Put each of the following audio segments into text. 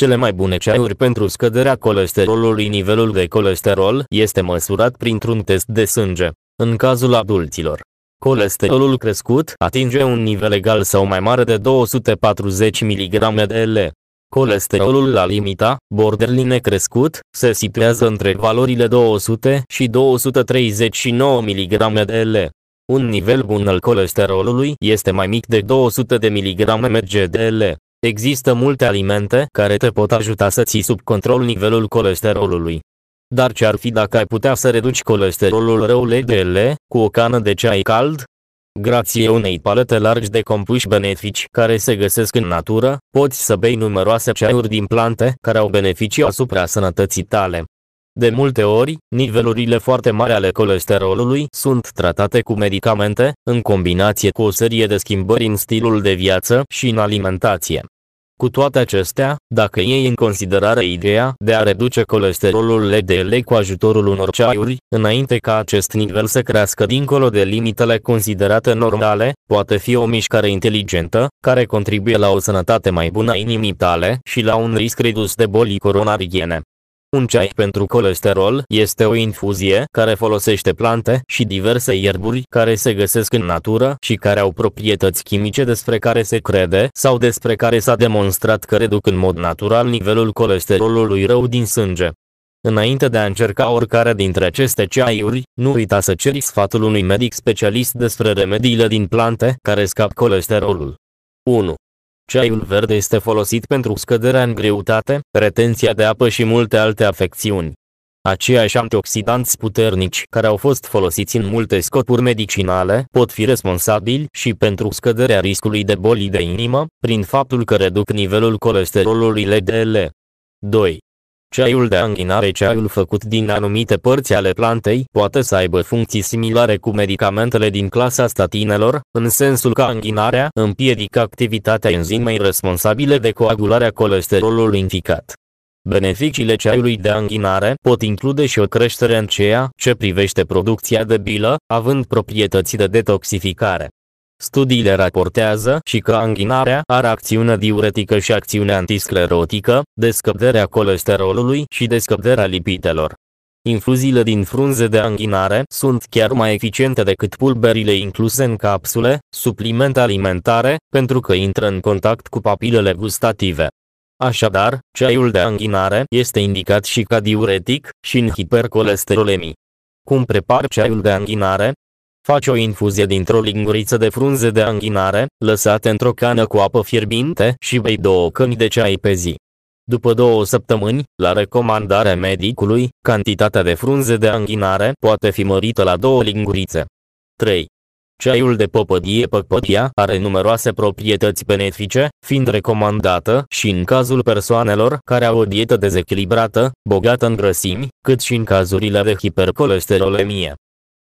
Cele mai bune ceaiuri pentru scăderea colesterolului Nivelul de colesterol este măsurat printr-un test de sânge. În cazul adulților, colesterolul crescut atinge un nivel egal sau mai mare de 240 mg de L. Colesterolul la limita, borderline crescut, se situează între valorile 200 și 239 mg de L. Un nivel bun al colesterolului este mai mic de 200 de mg L. Există multe alimente care te pot ajuta să ții sub control nivelul colesterolului. Dar ce-ar fi dacă ai putea să reduci colesterolul rău LDL cu o cană de ceai cald? Grație unei palete largi de compuși benefici care se găsesc în natură, poți să bei numeroase ceaiuri din plante care au beneficii asupra sănătății tale. De multe ori, nivelurile foarte mari ale colesterolului sunt tratate cu medicamente, în combinație cu o serie de schimbări în stilul de viață și în alimentație. Cu toate acestea, dacă iei în considerare ideea de a reduce colesterolul LDL cu ajutorul unor ceaiuri, înainte ca acest nivel să crească dincolo de limitele considerate normale, poate fi o mișcare inteligentă, care contribuie la o sănătate mai bună a inimii tale și la un risc redus de boli coronariene. Un ceai pentru colesterol este o infuzie care folosește plante și diverse ierburi care se găsesc în natură și care au proprietăți chimice despre care se crede sau despre care s-a demonstrat că reduc în mod natural nivelul colesterolului rău din sânge. Înainte de a încerca oricare dintre aceste ceaiuri, nu uita să ceri sfatul unui medic specialist despre remediile din plante care scap colesterolul. 1. Ceaiul verde este folosit pentru scăderea în greutate, retenția de apă și multe alte afecțiuni. Aceiași antioxidanți puternici care au fost folosiți în multe scopuri medicinale pot fi responsabili și pentru scăderea riscului de boli de inimă, prin faptul că reduc nivelul colesterolului LDL. 2. Ceaiul de anghinare Ceaiul făcut din anumite părți ale plantei poate să aibă funcții similare cu medicamentele din clasa statinelor, în sensul că anghinarea împiedică activitatea enzimei responsabile de coagularea colesterolului inficat. Beneficiile ceaiului de anghinare pot include și o creștere în ceea ce privește producția de bilă, având proprietăți de detoxificare. Studiile raportează și că anghinarea are acțiune diuretică și acțiune antisclerotică, descăderea colesterolului și descăderea lipidelor. Infuziile din frunze de anghinare sunt chiar mai eficiente decât pulberile incluse în capsule, suplimente alimentare, pentru că intră în contact cu papilele gustative. Așadar, ceaiul de anghinare este indicat și ca diuretic și în hipercolesterolemii. Cum prepar ceaiul de anghinare? Faci o infuzie dintr-o linguriță de frunze de anghinare, lăsate într-o cană cu apă fierbinte și bei două căni de ceai pe zi. După două săptămâni, la recomandarea medicului, cantitatea de frunze de anghinare poate fi mărită la două lingurițe. 3. Ceaiul de păpădie Păpădia are numeroase proprietăți benefice, fiind recomandată și în cazul persoanelor care au o dietă dezechilibrată, bogată în grăsimi, cât și în cazurile de hipercolesterolemie.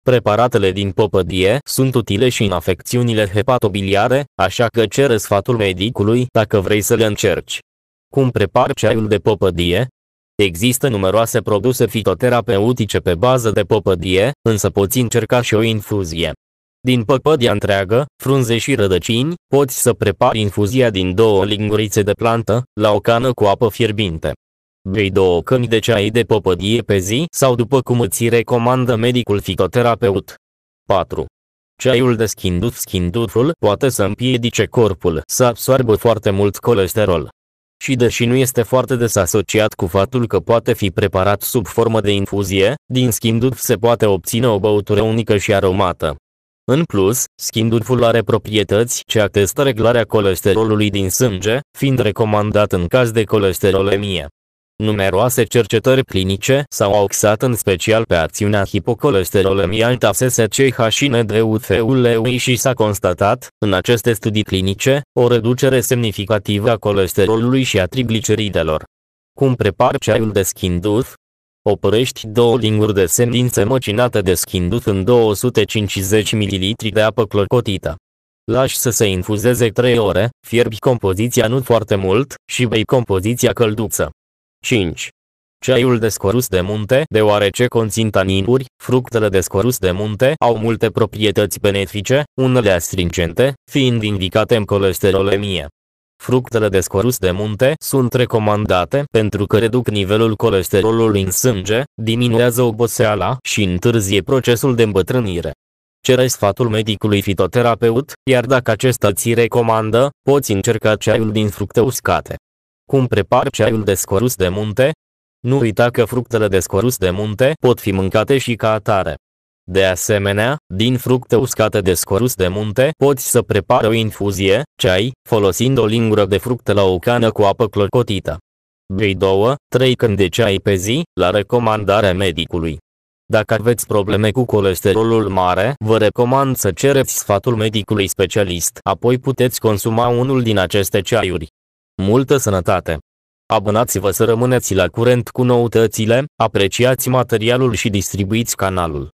Preparatele din popădie sunt utile și în afecțiunile hepatobiliare, așa că cere sfatul medicului dacă vrei să le încerci. Cum prepar ceaiul de popădie? Există numeroase produse fitoterapeutice pe bază de popădie, însă poți încerca și o infuzie. Din păpădia întreagă, frunze și rădăcini, poți să prepari infuzia din două lingurițe de plantă, la o cană cu apă fierbinte bei două căni de ceai de popădie pe zi sau după cum îți recomandă medicul fitoterapeut. 4. Ceaiul de schindut schindutul poate să împiedice corpul să absoarbă foarte mult colesterol. Și deși nu este foarte des asociat cu faptul că poate fi preparat sub formă de infuzie, din schindut se poate obține o băutură unică și aromată. În plus, schindutul are proprietăți ce atestă reglarea colesterolului din sânge, fiind recomandat în caz de colesterolemie. Numeroase cercetări clinice s-au axat în special pe acțiunea hipocolesterolemii alta SSCH și NDUFUL ului și s-a constatat, în aceste studii clinice, o reducere semnificativă a colesterolului și a trigliceridelor. Cum prepar ceaiul de schinduf? Oprești două linguri de semințe măcinate de schinduf în 250 ml de apă clocotită. Lași să se infuzeze 3 ore, fierbi compoziția nu foarte mult și bei compoziția călduță. 5. Ceaiul de scorus de munte, deoarece conțin taninuri, fructele de scorus de munte au multe proprietăți benefice, unele astringente, fiind indicate în colesterolemie. Fructele de scorus de munte sunt recomandate pentru că reduc nivelul colesterolului în sânge, diminuează oboseala și întârzie procesul de îmbătrânire. Cere sfatul medicului fitoterapeut, iar dacă acesta ți recomandă, poți încerca ceaiul din fructe uscate. Cum prepar ceaiul de scorus de munte? Nu uita că fructele de scorus de munte pot fi mâncate și ca atare. De asemenea, din fructe uscate de scorus de munte poți să prepari o infuzie, ceai, folosind o lingură de fructe la o cană cu apă clocotită. Bei 2, 3 când de ceai pe zi, la recomandarea medicului. Dacă aveți probleme cu colesterolul mare, vă recomand să cereți sfatul medicului specialist, apoi puteți consuma unul din aceste ceaiuri. Multă sănătate! Abonați-vă să rămâneți la curent cu noutățile, apreciați materialul și distribuiți canalul.